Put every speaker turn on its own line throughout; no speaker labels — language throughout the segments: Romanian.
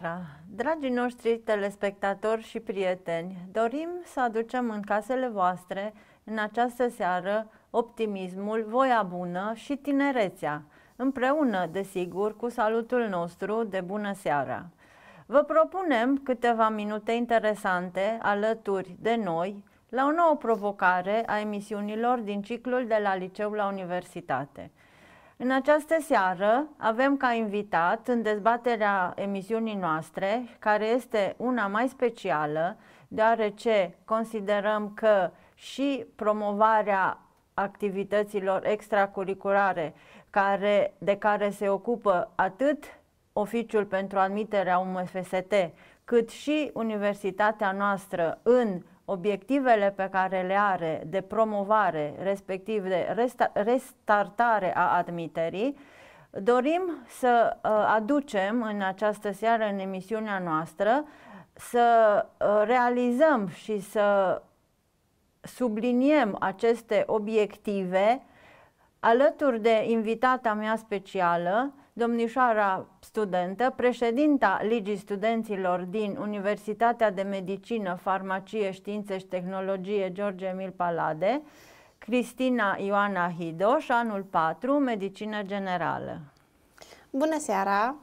seara! Dragii noștri telespectatori și prieteni, dorim să aducem în casele voastre în această seară optimismul, voia bună și tinerețea, împreună, desigur, cu salutul nostru de bună seara! Vă propunem câteva minute interesante alături de noi la o nouă provocare a emisiunilor din ciclul de la liceu la universitate – în această seară avem ca invitat în dezbaterea emisiunii noastre, care este una mai specială, deoarece considerăm că și promovarea activităților extracurriculare care, de care se ocupă atât Oficiul pentru Admiterea UMFST, cât și Universitatea noastră în obiectivele pe care le are de promovare, respectiv de resta restartare a admiterii, dorim să uh, aducem în această seară, în emisiunea noastră, să uh, realizăm și să subliniem aceste obiective alături de invitata mea specială, domnișoara studentă, președinta Ligii Studenților din Universitatea de Medicină, Farmacie, Științe și Tehnologie George Emil Palade, Cristina Ioana Hidoș, anul 4, Medicină Generală.
Bună seara!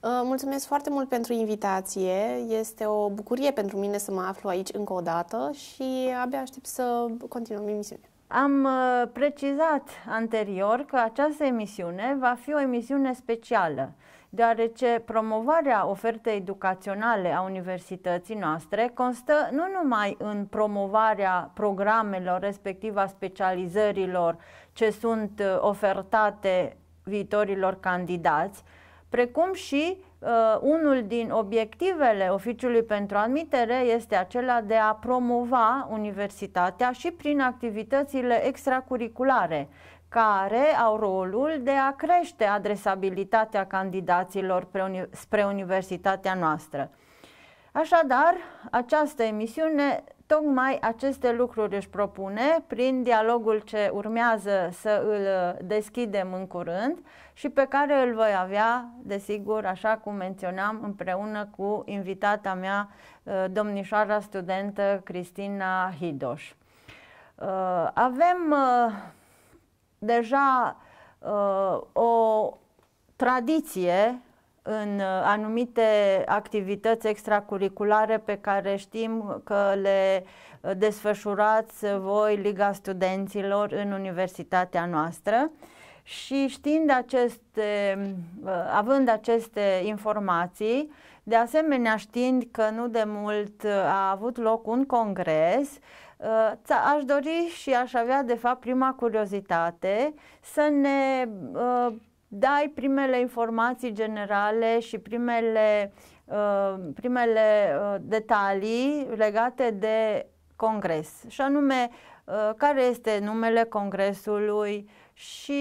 Uh, mulțumesc foarte mult pentru invitație. Este o bucurie pentru mine să mă aflu aici încă o dată și abia aștept să continuăm emisiunea. Am uh, precizat anterior că această
emisiune va fi o emisiune specială, deoarece promovarea ofertei educaționale a universității noastre constă nu numai în promovarea programelor, respectiv a specializărilor ce sunt uh, ofertate viitorilor candidați, precum și uh, unul din obiectivele Oficiului pentru Admitere este acela de a promova universitatea și prin activitățile extracurriculare care au rolul de a crește adresabilitatea candidaților spre universitatea noastră. Așadar, această emisiune Tocmai aceste lucruri își propune prin dialogul ce urmează să îl uh, deschidem în curând și pe care îl voi avea, desigur, așa cum menționam, împreună cu invitata mea, uh, domnișoara studentă Cristina Hidoș. Uh, avem deja o tradiție în uh, anumite activități extracurriculare pe care știm că le uh, desfășurați voi Liga Studenților în universitatea noastră. Și știind aceste, uh, având aceste informații, de asemenea știind că nu de mult a avut loc un congres, aș dori și aș avea de fapt prima curiozitate să ne dai primele informații generale și primele, uh, primele uh, detalii legate de congres și anume uh, care este numele congresului și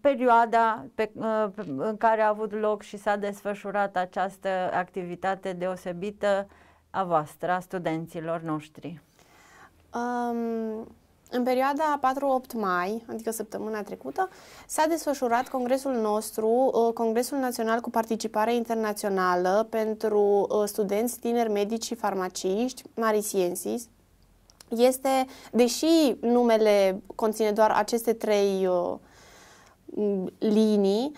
perioada pe, uh, în care a avut loc și s-a desfășurat această activitate deosebită a voastră, a studenților noștri.
Um... În perioada 4-8 mai, adică săptămâna trecută, s-a desfășurat congresul nostru, uh, Congresul Național cu Participare Internațională pentru uh, studenți, tineri, medici și farmaciști, Marisiensis. Este, deși numele conține doar aceste trei uh, linii,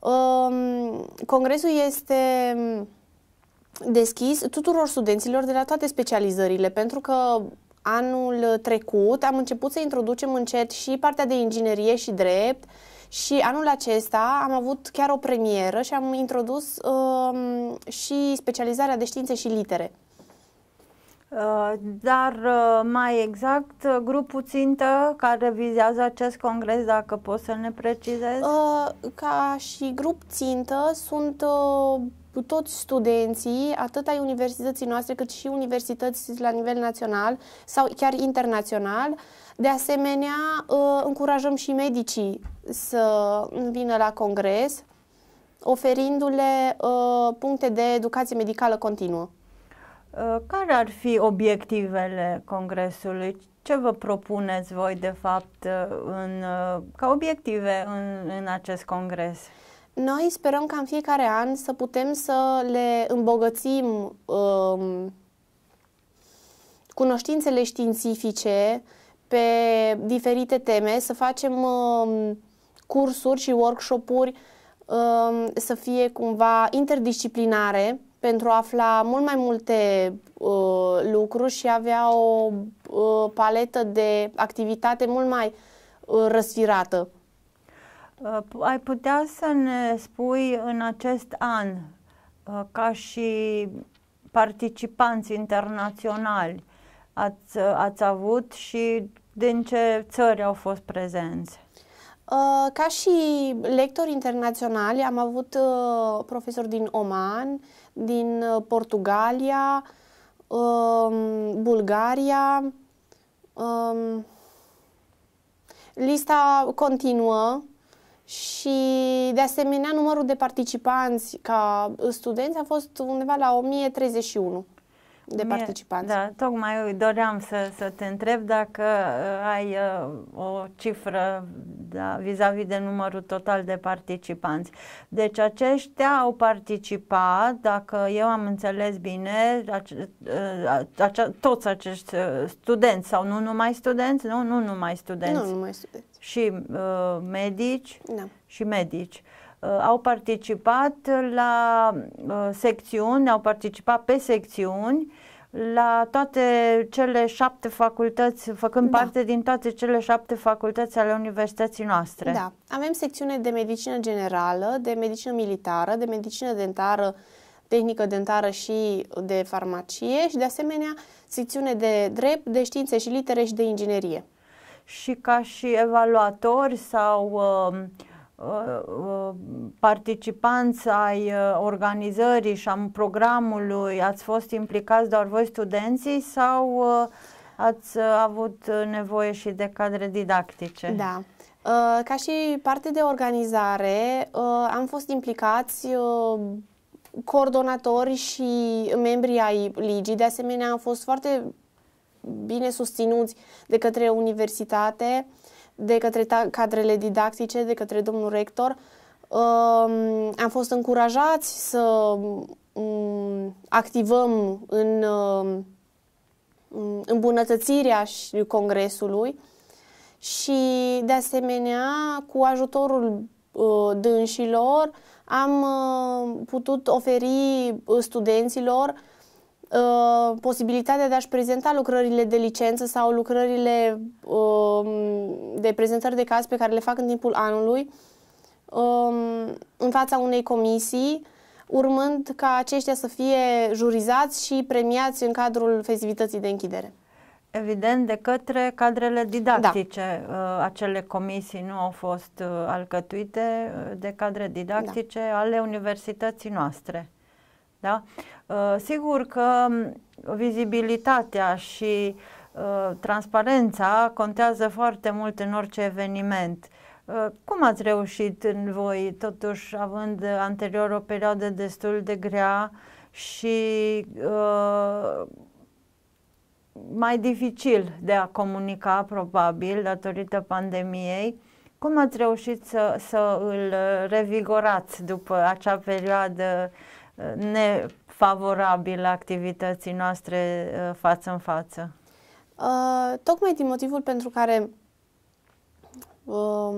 um, congresul este um, deschis tuturor studenților de la toate specializările, pentru că anul uh, trecut am început să introducem încet și partea de inginerie și drept și anul acesta am avut chiar o premieră și am introdus uh, și specializarea de științe și litere.
Uh, dar uh, mai exact, grupul țintă care vizează acest congres, dacă poți să ne precizezi?
Ca și grup țintă sunt cu toți studenții, atât ai universității noastre, cât și universități la nivel național sau chiar internațional. De asemenea, ă, încurajăm și medicii să vină la congres, oferindu-le ă, puncte de educație medicală continuă.
Ă, care ar fi obiectivele congresului? Ce vă propuneți voi, de fapt, în, ca obiective în, în acest congres? Uh,
noi sperăm ca în fiecare an să putem să le îmbogățim um, cunoștințele științifice pe diferite teme, să facem um, cursuri și workshop-uri um, să fie cumva interdisciplinare pentru a afla mult mai multe uh, lucruri și avea o uh, paletă de activitate mult mai uh, răsfirată.
Uh, ai putea să ne spui în acest an, uh, ca și participanți internaționali, ați, uh, ați avut și din ce țări au fost prezenți?
Ca și lectori internaționali am avut profesori din Oman, din Portugalia, um, Bulgaria. Um, lista continuă și de asemenea numărul de participanți ca studenți a fost undeva la 1031 de participanți.
Da, tocmai doream să, să te întreb dacă uh, ai uh, o cifră da, vis-a-vis de numărul total de participanți. Deci aceștia au participat, dacă eu am înțeles bine, ace, uh, ace, toți acești uh, studenți sau nu numai studenți, nu? Nu numai studenți. Nu numai studenți și uh, medici da. și medici. Uh, au participat la uh, secțiuni, au participat pe secțiuni la toate cele șapte facultăți, făcând da. parte din toate cele șapte facultăți ale universității noastre. Da,
avem secțiune de medicină generală, de medicină militară, de medicină dentară, tehnică dentară și de farmacie și de asemenea secțiune de drept, de științe și litere și de inginerie și ca și evaluatori sau uh,
uh, uh participanți ai uh, organizării și am programului ați fost implicați doar voi studenții sau uh, ați uh, avut nevoie și de cadre didactice? Da.
Ca și parte de organizare, am fost implicați coordonatori și membrii ai ligii. De asemenea, am fost foarte bine susținuți de către universitate, de către cadrele didactice, de către domnul rector. Um, am fost încurajați să um, activăm în um, îmbunătățirea congresului și, de asemenea, cu ajutorul uh, dânșilor, am uh, putut oferi uh, studenților Uh, posibilitatea de a-și prezenta lucrările de licență sau lucrările uh, de prezentări de caz pe care le fac în timpul anului uh, în fața unei comisii, urmând ca aceștia să fie jurizați și premiați în cadrul festivității de închidere evident, de către
cadrele didactice. Da. Uh, acele comisii nu au fost uh, alcătuite de cadre da. didactice da. ale universității noastre. Da? Uh, sigur că um, vizibilitatea și uh, transparența contează foarte mult în orice eveniment. Uh, cum ați reușit în voi, totuși având anterior o perioadă destul de grea și uh, mai dificil de a comunica, probabil, datorită pandemiei, cum ați reușit să, să îl revigorați după acea perioadă ne favorabilă activității noastre uh, față în față?
Uh, tocmai din motivul pentru care uh,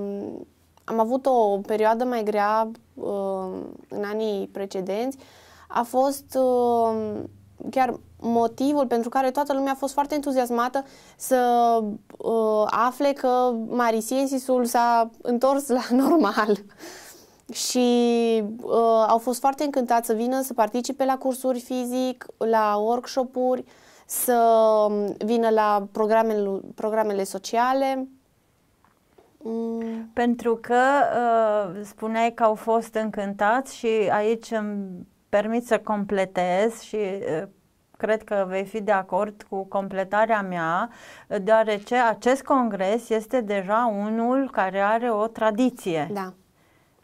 am avut o perioadă mai grea uh, în anii precedenți, a fost uh, chiar motivul pentru care toată lumea a fost foarte entuziasmată să uh, afle că Marisiensisul s-a întors la normal și uh, au fost foarte încântați să vină să participe la cursuri fizic, la workshop-uri, să um, vină la programele, programele sociale. Mm. Pentru că uh,
spuneai că au fost încântați și aici îmi permit să completez și uh, cred că vei fi de acord cu completarea mea, deoarece acest congres este deja unul care are o tradiție. Da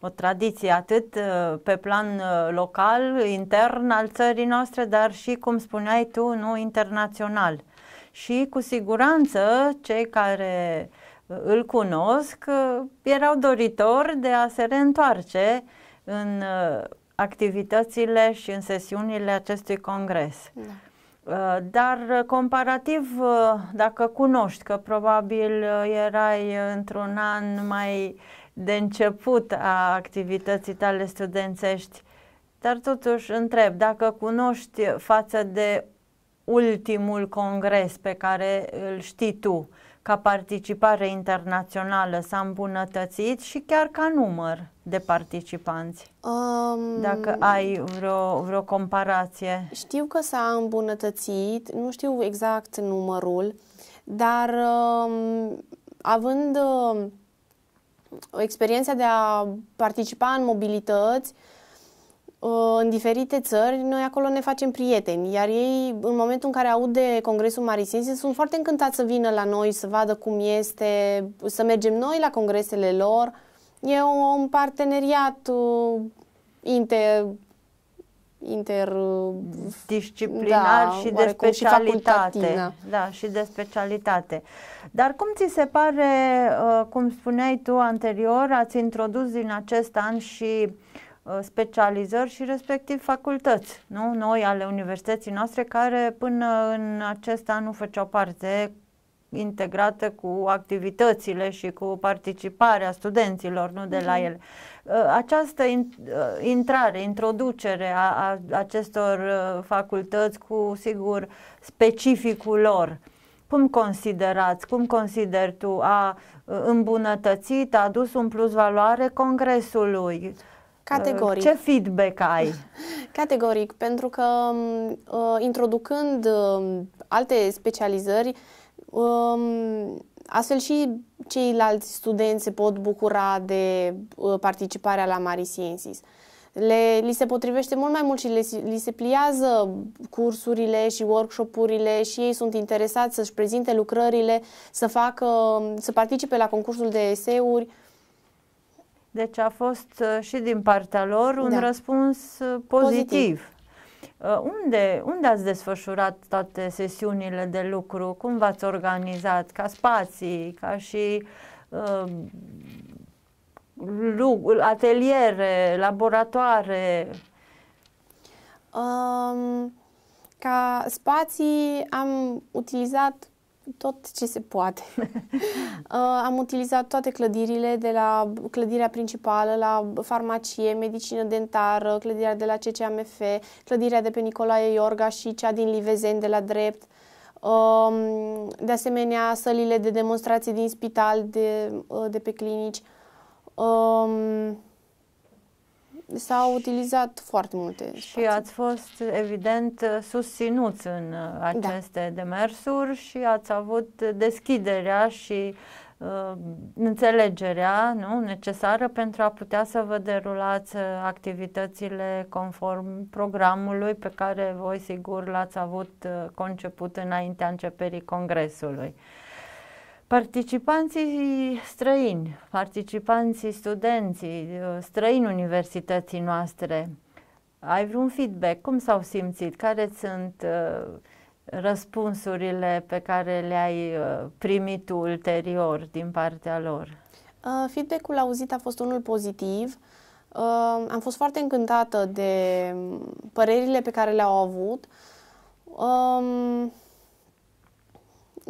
o tradiție atât uh, pe plan uh, local, intern al țării noastre, dar și, cum spuneai tu, nu internațional. Și cu siguranță cei care uh, îl cunosc erau doritori de a se reîntoarce în activitățile și în sesiunile acestui congres. Da. Dar comparativ, dacă cunoști că probabil erai într-un an mai de început a activității tale studențești, dar totuși întreb dacă cunoști față de ultimul congres pe care îl știi tu ca participare internațională s-a îmbunătățit și chiar ca număr de participanți?
Um, Dacă ai
vreo, vreo comparație.
Știu că s-a îmbunătățit, nu știu exact numărul, dar um, având uh, experiența de a participa în mobilități uh, în diferite țări, noi acolo ne facem prieteni, iar ei, în momentul în care aud de Congresul Marisense, sunt foarte încântați să vină la noi, să vadă cum este, să mergem noi la congresele lor. E un parteneriat uh, inter inter... Uh, Disciplinar da, și de specialitate. Și da.
da, și de specialitate. Dar cum ți se pare, uh, cum spuneai tu anterior, ați introdus din acest an și uh, specializări și respectiv facultăți, nu? Noi ale universității noastre care până în acest an nu făceau parte integrate cu activitățile și cu participarea studenților, nu de la mhm. ele. Ă, această ă, intrare, introducere a, a acestor ă, facultăți cu, sigur, specificul lor, cum considerați, cum consideri tu, a îmbunătățit, a adus un plus valoare congresului?
Categoric. Ce
feedback ai?
Categoric, pentru că introducând alte specializări, Astfel și ceilalți studenți se pot bucura de uh, participarea la Marisiensis. Le, li se potrivește mult mai mult și le, li se pliază cursurile și workshopurile și ei sunt interesați să-și prezinte lucrările, să, facă, să participe la concursul de eseuri. Deci a
fost uh, și din partea lor un da. răspuns uh, pozitiv. pozitiv. Uh, unde, unde ați desfășurat toate sesiunile de lucru? Cum v-ați organizat? Ca spații, ca și uh,
ateliere, laboratoare?
Um,
ca spații am utilizat tot ce se poate. Uh, am utilizat toate clădirile, de la clădirea principală, la farmacie, medicină dentară, clădirea de la CCMF, clădirea de pe Nicolae Iorga și cea din Livezen de la drept. Um, de asemenea, sălile de demonstrații din spital, de, uh, de pe clinici. Um, s-au utilizat foarte multe. Spații. Și ați fost, evident,
susținuți în uh, da. aceste da. demersuri și ați avut deschiderea și uh, înțelegerea nu, necesară pentru a putea să vă derulați uh, activitățile conform programului pe care voi sigur l-ați avut uh, conceput înaintea începerii congresului. Participanții străini, participanții studenții, străini universității noastre, ai vreun feedback? Cum s-au simțit? Care sunt uh, răspunsurile pe care le-ai uh, primit ulterior din partea lor?
Uh, feedback-ul auzit a fost unul pozitiv. am fost foarte încântată de mm, părerile pe care le-au avut. Um,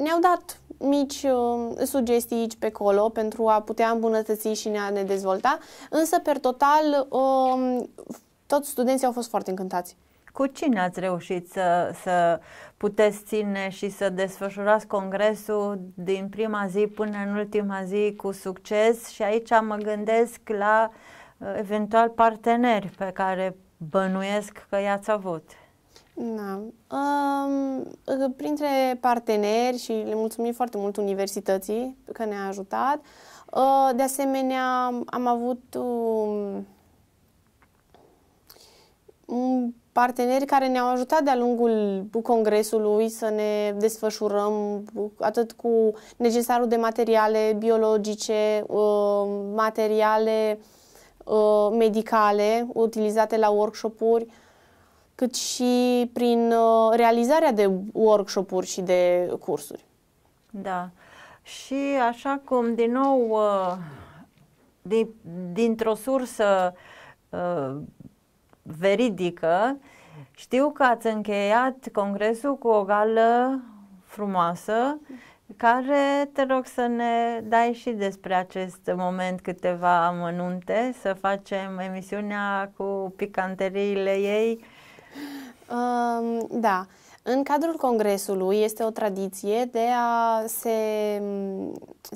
ne-au dat mici uh, sugestii aici pe colo pentru a putea îmbunătăți și ne a ne dezvolta, însă, per total, uh, toți studenții au fost foarte încântați. Cu cine ați
reușit să, să puteți ține și să desfășurați congresul din prima zi până în ultima zi cu succes? Și aici mă gândesc la uh, eventual parteneri pe care bănuiesc că i-ați avut.
Da. Um, printre parteneri și le mulțumim foarte mult universității că ne-a ajutat. Uh, de asemenea, am avut um, un parteneri care ne-au ajutat de-a lungul congresului să ne desfășurăm atât cu necesarul de materiale biologice, ă, materiale ă, medicale utilizate la workshop-uri, cât și prin uh, realizarea de workshop-uri și de cursuri. Da.
Și așa cum, din nou, uh, din, dintr-o sursă uh, veridică, știu că ați încheiat congresul cu o gală frumoasă, care te rog să ne dai și despre acest moment câteva amănunte, să
facem emisiunea cu picanteriile ei da. În cadrul congresului este o tradiție de a se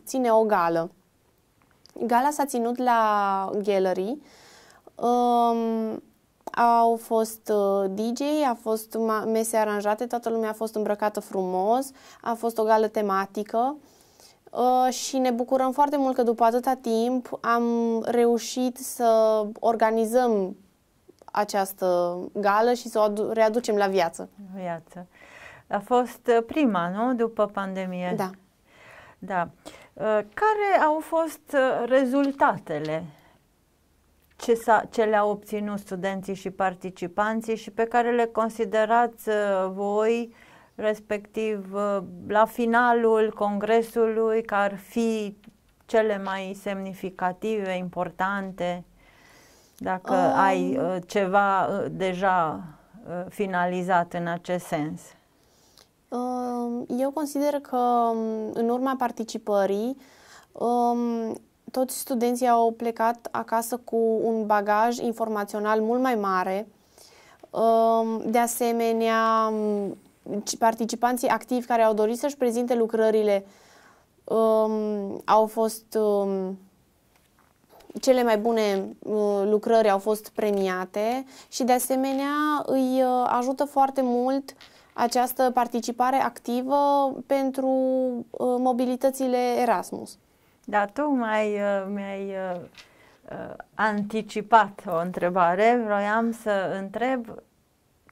ține o gală. Gala s-a ținut la gallery. Um, au fost uh, DJ, a fost mese aranjate, toată lumea a fost îmbrăcată frumos, a fost o gală tematică uh, și ne bucurăm foarte mult că după atâta timp am reușit să organizăm această gală și să o readucem la viață.
Viață. A fost uh, prima, nu? După pandemie. Da. Da. Uh, care au fost uh, rezultatele ce, ce le-au obținut studenții și participanții și pe care le considerați voi, respectiv la finalul congresului, că ar fi cele mai semnificative, importante? Dacă um, ai uh, ceva uh, deja uh, finalizat în acest sens.
Um, eu consider că um, în urma participării um, toți studenții au plecat acasă cu un bagaj informațional mult mai mare. Um, de asemenea, participanții activi care au dorit să-și prezinte lucrările au fost cele mai bune uh, lucrări au fost premiate și de asemenea îi uh, ajută foarte mult această participare activă pentru uh, mobilitățile Erasmus. Da, tu mai mi-ai
anticipat o întrebare. Vroiam să întreb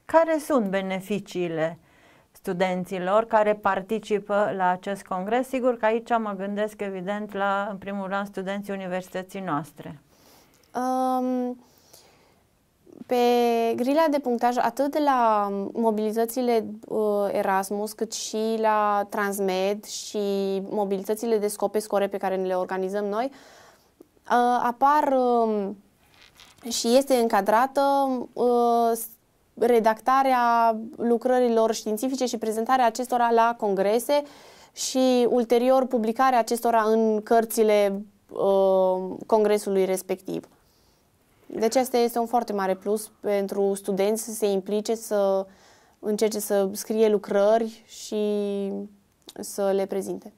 care sunt beneficiile studenților care participă la acest congres. Sigur că aici mă gândesc evident la, în primul rând, studenții universității noastre.
Um, pe grila de punctaj, atât de la mobilitățile uh, Erasmus, cât și la Transmed și mobilitățile de scope score pe care ne le organizăm noi, uh, apar uh, și este încadrată uh, redactarea lucrărilor științifice și prezentarea acestora la congrese și ulterior publicarea acestora în cărțile uh, congresului respectiv. Deci asta este un foarte mare plus pentru studenți să se implice, să încerce să scrie lucrări și să le prezinte.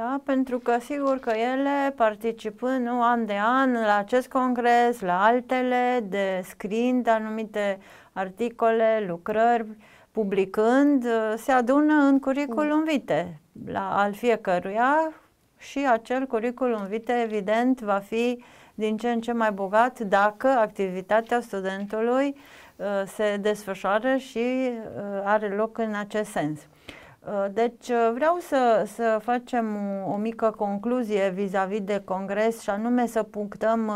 Da? Pentru că sigur că ele participând nu, an de an la acest congres, la altele, descriind anumite articole, lucrări, publicând, se adună în curriculum vite la, al fiecăruia și acel curriculum vite evident va fi din ce în ce mai bogat dacă activitatea studentului uh, se desfășoară și uh, are loc în acest sens. Uh, deci uh, vreau să, să facem o mică concluzie vis-a-vis -vis de congres și anume să punctăm,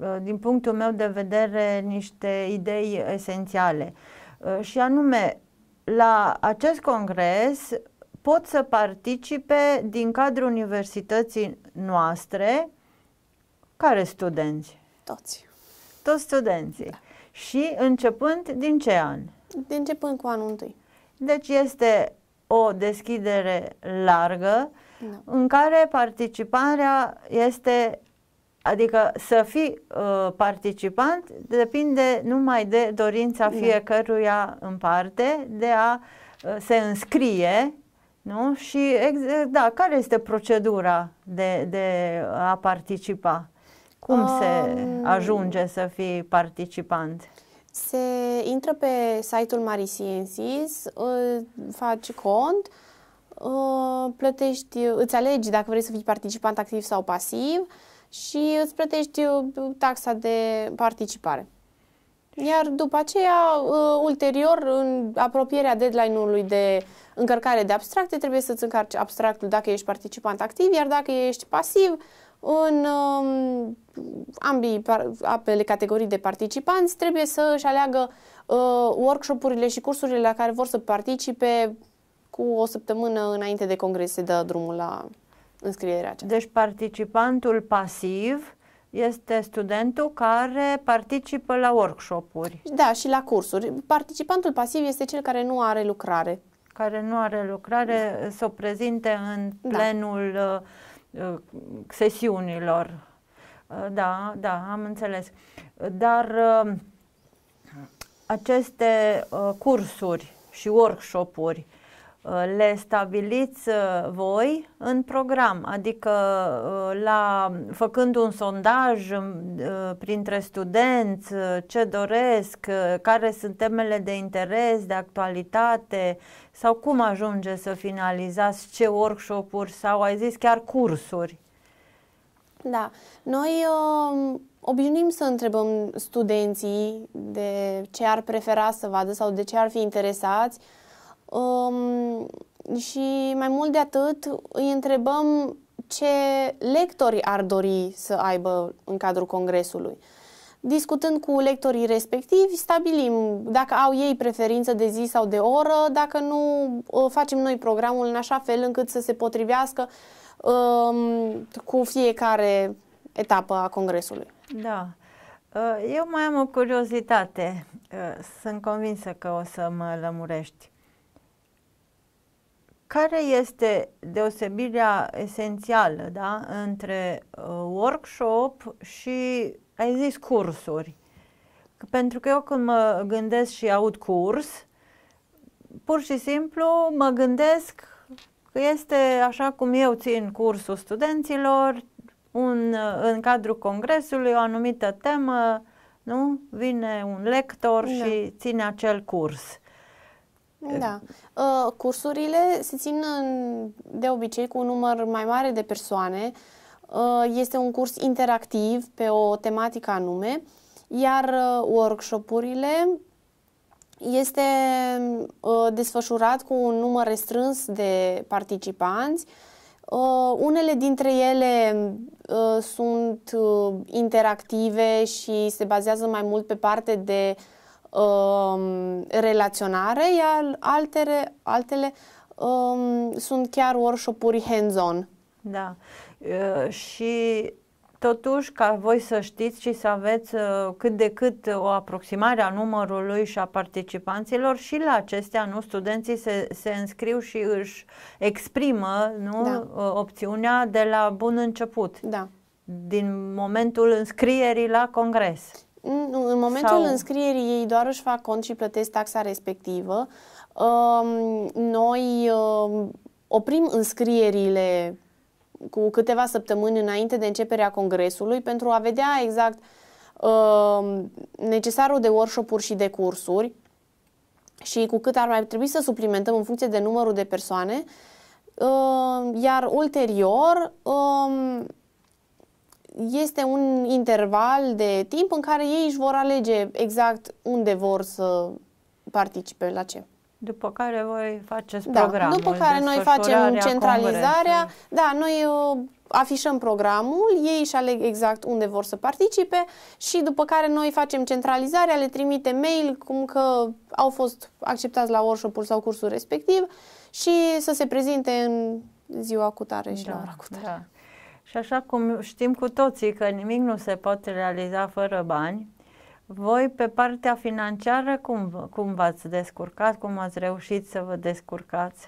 uh, din punctul meu de vedere, niște idei esențiale. Și anume, la acest congres pot să participe din cadrul universității noastre care studenți? Toți. Toți studenții. Da. Și începând din ce an? Din începând cu anul întâi. Deci este o deschidere largă da. în care participarea este Adică să fii uh, participant depinde numai de dorința da. fiecăruia în parte de a uh, se înscrie, nu? Și, da, care este procedura de, de a participa?
Cum um... se ajunge
să fii participant?
se intră pe site-ul Marisiensis, faci cont, plătești, îți alegi dacă vrei să fii participant activ sau pasiv și îți plătești uh, taxa de participare. Iar după aceea, uh, ulterior, în apropierea deadline-ului de încărcare de abstracte, trebuie să-ți încarci abstractul dacă ești participant activ, iar dacă ești pasiv, în uh, ambii apele categorii de participanți trebuie să își aleagă uh, workshopurile și cursurile la care vor să participe cu o săptămână înainte de congres se dă drumul la înscrierea aceasta. Deci
participantul pasiv
este studentul
care participă la workshop-uri. Da, și la cursuri. Participantul pasiv este cel care nu are lucrare. Care nu are lucrare, da. să o prezinte în da. plenul da. sesiunilor. Uh, da, da, am înțeles. Dar aceste cursuri și workshop-uri Uh, le stabiliți uh, voi în program, adică uh, la, făcând un sondaj um, printre studenți, ce doresc, care sunt temele de interes, de actualitate sau cum ajunge să finalizați ce workshop-uri sau ai zis chiar cursuri.
Da, noi uh, obișnuim să întrebăm studenții de ce ar prefera să vadă sau de ce ar fi interesați uh, Um, și mai mult de atât, îi întrebăm ce lectori ar dori să aibă în cadrul congresului. Discutând cu lectorii respectivi, stabilim dacă au ei preferință de zi sau de oră, dacă nu uh, facem noi programul în așa fel încât să se potrivească um, cu fiecare etapă a congresului.
Da. Uh, eu mai am o curiozitate. Uh, sunt convinsă că o să mă lămurești. Care este deosebirea esențială da, între uh, workshop și, ai zis, cursuri? Pentru că eu când mă gândesc și aud curs, pur și simplu mă gândesc că este așa cum eu țin cursul studenților, un, uh, în cadrul congresului o anumită temă, nu? Vine un lector da. și ține acel curs.
Da. da. Uh, cursurile se țin în, de obicei cu un număr mai mare de persoane. Uh, este un curs interactiv pe o tematică anume, iar uh, workshopurile este uh, desfășurat cu un număr restrâns de participanți. Uh, unele dintre ele uh, sunt uh, interactive și se bazează mai mult pe parte de uh, um, relaționare, iar altele, altele um, sunt chiar workshop-uri hands-on. Da.
Uh, și totuși ca voi să știți și să aveți uh, cât de cât o aproximare a numărului și a participanților și la acestea, nu, studenții se, se înscriu și își exprimă, nu, da. Uh, opțiunea de la bun început. Da. Din momentul înscrierii la congres.
În momentul Sau... înscrierii ei doar își fac cont și plătesc taxa respectivă. Um, noi um, oprim înscrierile cu câteva săptămâni înainte de începerea congresului pentru a vedea exact um, necesarul de workshop-uri și de cursuri și cu cât ar mai trebui să suplimentăm în funcție de numărul de persoane, iar ulterior este un interval de timp în care ei își vor alege exact unde vor să participe, la ce. După care voi faceți da, programul. După care noi facem centralizarea. Congresului. Da, noi uh, afișăm programul, ei își aleg exact unde vor să participe și după care noi facem centralizarea, le trimite mail cum că au fost acceptați la workshop-ul sau cursul respectiv și să se prezinte în ziua cu tare și da, la ora cu tare.
Da. Și așa cum știm cu toții că nimic nu se poate realiza fără bani, voi pe partea financiară cum, cum v-ați descurcat, cum ați reușit să vă descurcați?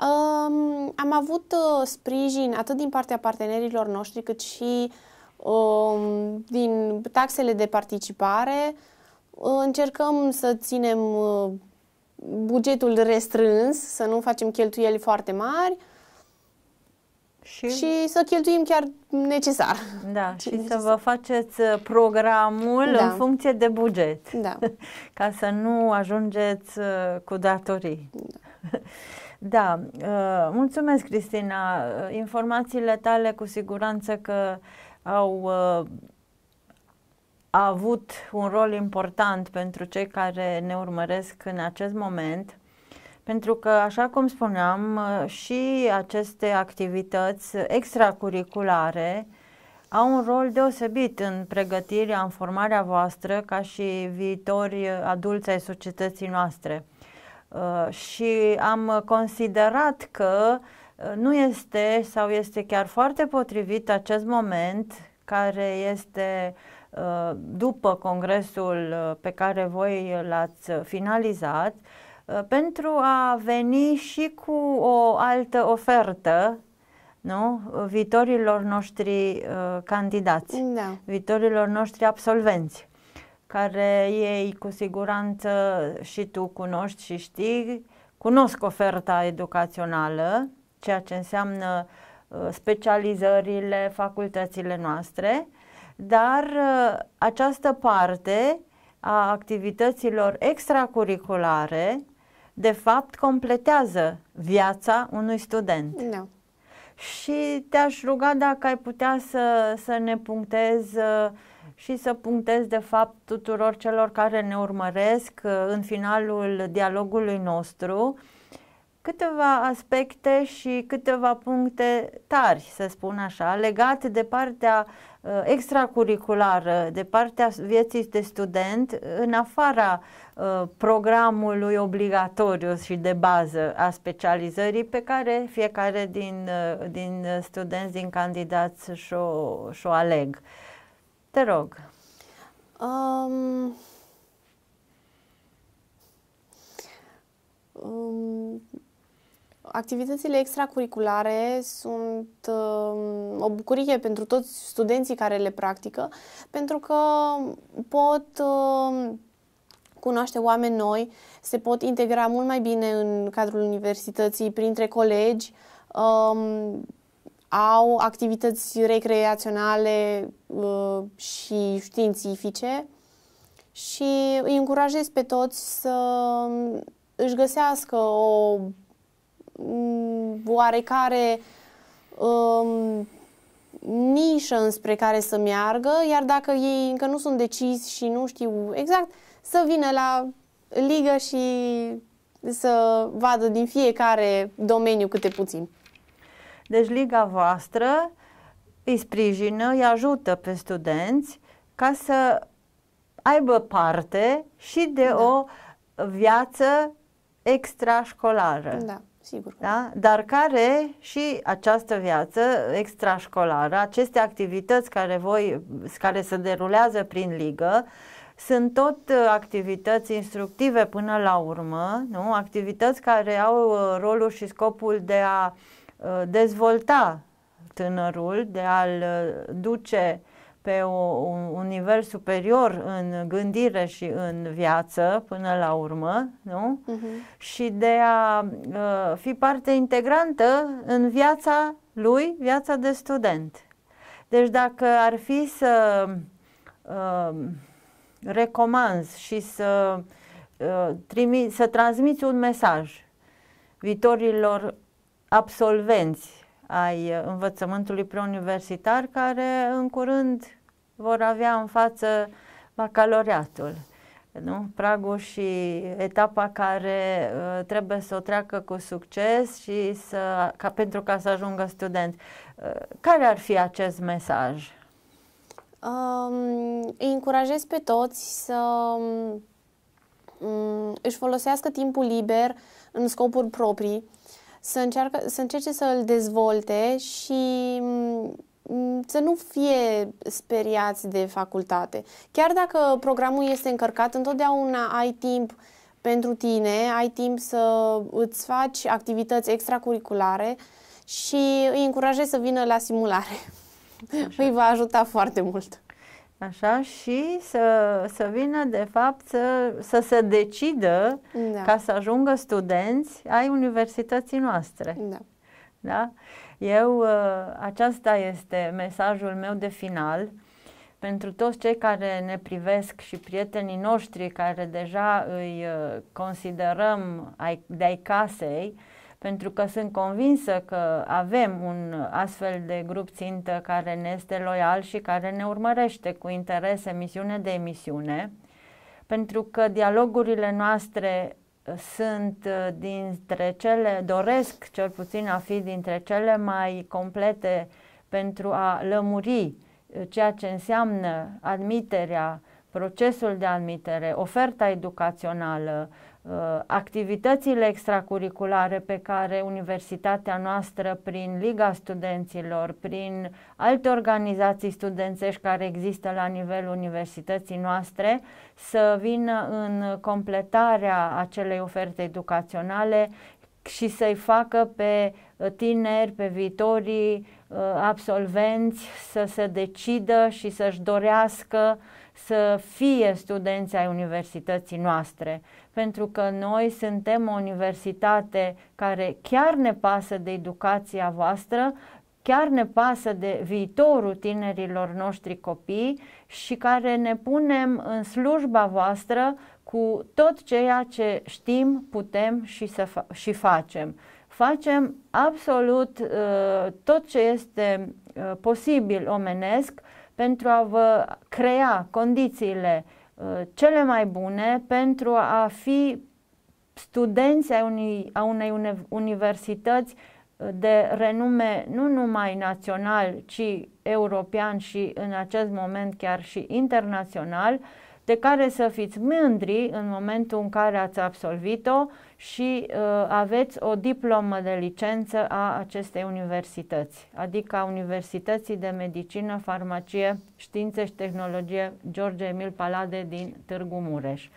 Um, am avut uh, sprijin atât din partea partenerilor noștri cât și um, din taxele de participare. Uh, încercăm să ținem uh, bugetul restrâns, să nu facem cheltuieli foarte mari. Și, și să cheltuim chiar necesar.
Da, Ce și necesar. să vă faceți uh, programul da. în funcție de buget. Da. Ca să nu ajungeți uh, cu datorii. Da. Da, uh, mulțumesc Cristina. Informațiile tale cu siguranță că au avut un rol important pentru cei care ne urmăresc în acest moment. Pentru că, așa cum spuneam, uh, și aceste activități extracurriculare au un rol deosebit în pregătirea, în formarea voastră ca și viitori adulți ai societății noastre. Uh, și am considerat că uh, nu este sau este chiar foarte potrivit acest moment care este după congresul pe care voi l-ați finalizat, Uh, pentru a veni și cu o altă ofertă nu? viitorilor noștri uh, candidați, da. viitorilor noștri absolvenți, care ei cu siguranță și tu cunoști și știi, cunosc oferta educațională, ceea ce înseamnă uh, specializările, facultățile noastre, dar uh, această parte a activităților extracurriculare de fapt completează viața unui student. Da. Și te-aș ruga dacă ai putea să, să ne punctezi uh, și să punctez de fapt tuturor celor care ne urmăresc uh, în finalul dialogului nostru uh, câteva aspecte și câteva puncte tari, să spun așa, legate de partea uh, extracurriculară, de partea vieții de student, în afara uh, programului obligatoriu și de bază a specializării pe care fiecare din, uh, din studenți, din candidați și-o, și-o aleg. Te rog.
Um... Um, Activitățile extracurriculare sunt uh, o bucurie pentru toți studenții care le practică, pentru că pot uh, cunoaște oameni noi, se pot integra mult mai bine în cadrul universității, printre colegi, um, au activități recreaționale uh, și științifice și îi încurajez pe toți să um, își găsească o oarecare um, nișă înspre care să meargă, iar dacă ei încă nu sunt decizi și nu știu exact, să vină la ligă și să vadă din fiecare domeniu câte puțin. Deci liga
voastră îi sprijină, îi ajută pe studenți ca să aibă parte și de da. o viață extrașcolară. Da. Sigur. Da? Dar care și această viață extrașcolară, aceste activități care, voi, care se derulează prin ligă, sunt tot uh, activități instructive până la urmă, nu? activități care au uh, rolul și scopul de a uh, dezvolta tânărul, de a-l duce pe o, un, un nivel superior în gândire și în viață până la urmă, nu? Uh-huh. Și de a uh, fi parte integrantă în viața lui, viața de student. Deci dacă ar fi să uh, recomand și să, uh, trimi, să transmiți un mesaj viitorilor absolvenți ai uh, învățământului preuniversitar care în curând vor avea în față bacaloriatul, nu? pragul și etapa care uh, trebuie să o treacă cu succes și să, ca, pentru ca să ajungă student. Uh, care ar fi acest mesaj?
Um, îi încurajez pe toți să um, își folosească timpul liber în scopuri proprii, să, încearcă, să încerce să îl dezvolte și um, Mm, să nu fie speriați de facultate. Chiar dacă programul este încărcat, întotdeauna ai timp pentru tine, ai timp să îți faci activități extracurriculare și îi încurajez să vină la simulare. Așa. Îi va ajuta foarte mult. Așa, și
să, să vină, de fapt, să, să se decidă da. ca să ajungă studenți ai universității noastre. Da. da? Eu, uh, aceasta este mesajul meu de final pentru toți cei care ne privesc și prietenii noștri care deja îi uh, considerăm de-ai casei, pentru că sunt convinsă că avem un astfel de grup țintă care ne este loial și care ne urmărește cu interes emisiune de emisiune, pentru că dialogurile noastre sunt uh, dintre cele, doresc cel puțin a fi dintre cele mai complete pentru a lămuri uh, ceea ce înseamnă admiterea, procesul de admitere, oferta educațională, Uh, activitățile extracurriculare pe care universitatea noastră, prin Liga Studenților, prin alte organizații studențești care există la nivelul universității noastre, să vină în completarea acelei oferte educaționale și să-i facă pe tineri, pe viitorii Uh, absolvenți să se decidă și să-și dorească să fie studenți ai universității noastre, pentru că noi suntem o universitate care chiar ne pasă de educația voastră, chiar ne pasă de viitorul tinerilor noștri copii și care ne punem în slujba voastră cu tot ceea ce știm, putem și, să fa- și facem facem absolut uh, tot ce este uh, posibil omenesc pentru a vă crea condițiile uh, cele mai bune pentru a fi studenți ai unui, a unei universități uh, de renume nu numai național, ci european și în acest moment chiar și internațional, de care să fiți mândri în momentul în care ați absolvit-o și uh, aveți o diplomă de licență a acestei universități, adică a Universității de Medicină, Farmacie, Științe și Tehnologie George Emil Palade din Târgu Mureș.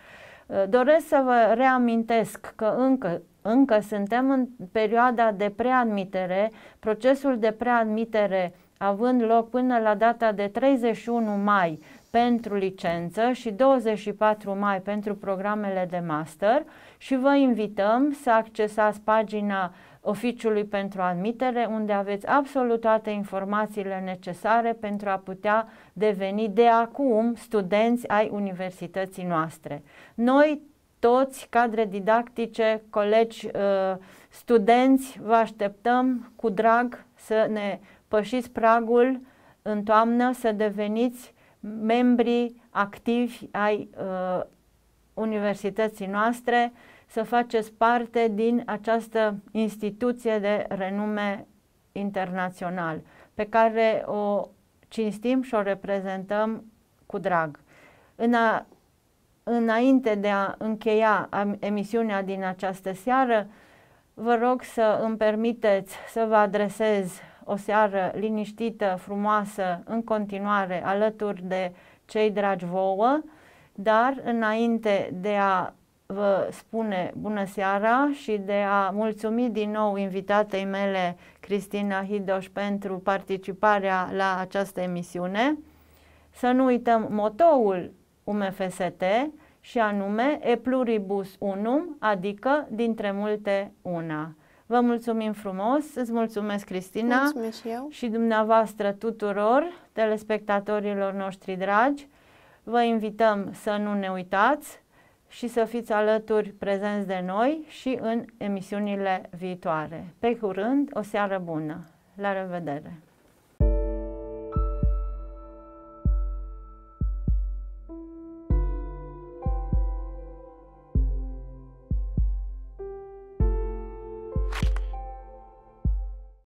Uh, doresc să vă reamintesc că încă încă suntem în perioada de preadmitere, procesul de preadmitere având loc până la data de 31 mai pentru licență și 24 mai pentru programele de master și vă invităm să accesați pagina oficiului pentru admitere unde aveți absolut toate informațiile necesare pentru a putea deveni de acum studenți ai universității noastre. Noi toți, cadre didactice, colegi, uh, studenți, vă așteptăm cu drag să ne pășiți pragul în toamnă, să deveniți membrii activi ai uh, universității noastre să faceți parte din această instituție de renume internațional pe care o cinstim și o reprezentăm cu drag. În a, înainte de a încheia emisiunea din această seară, vă rog să îmi permiteți să vă adresez o seară liniștită, frumoasă, în continuare, alături de cei dragi vouă, dar înainte de a vă spune bună seara și de a mulțumi din nou invitatei mele, Cristina Hidoș, pentru participarea la această emisiune, să nu uităm motoul UMFST și anume E pluribus unum, adică dintre multe una. Vă mulțumim frumos, îți mulțumesc Cristina mulțumesc și, eu. și dumneavoastră tuturor telespectatorilor noștri dragi. Vă invităm să nu ne uitați și să fiți alături prezenți de noi și în emisiunile viitoare. Pe curând, o seară bună! La revedere!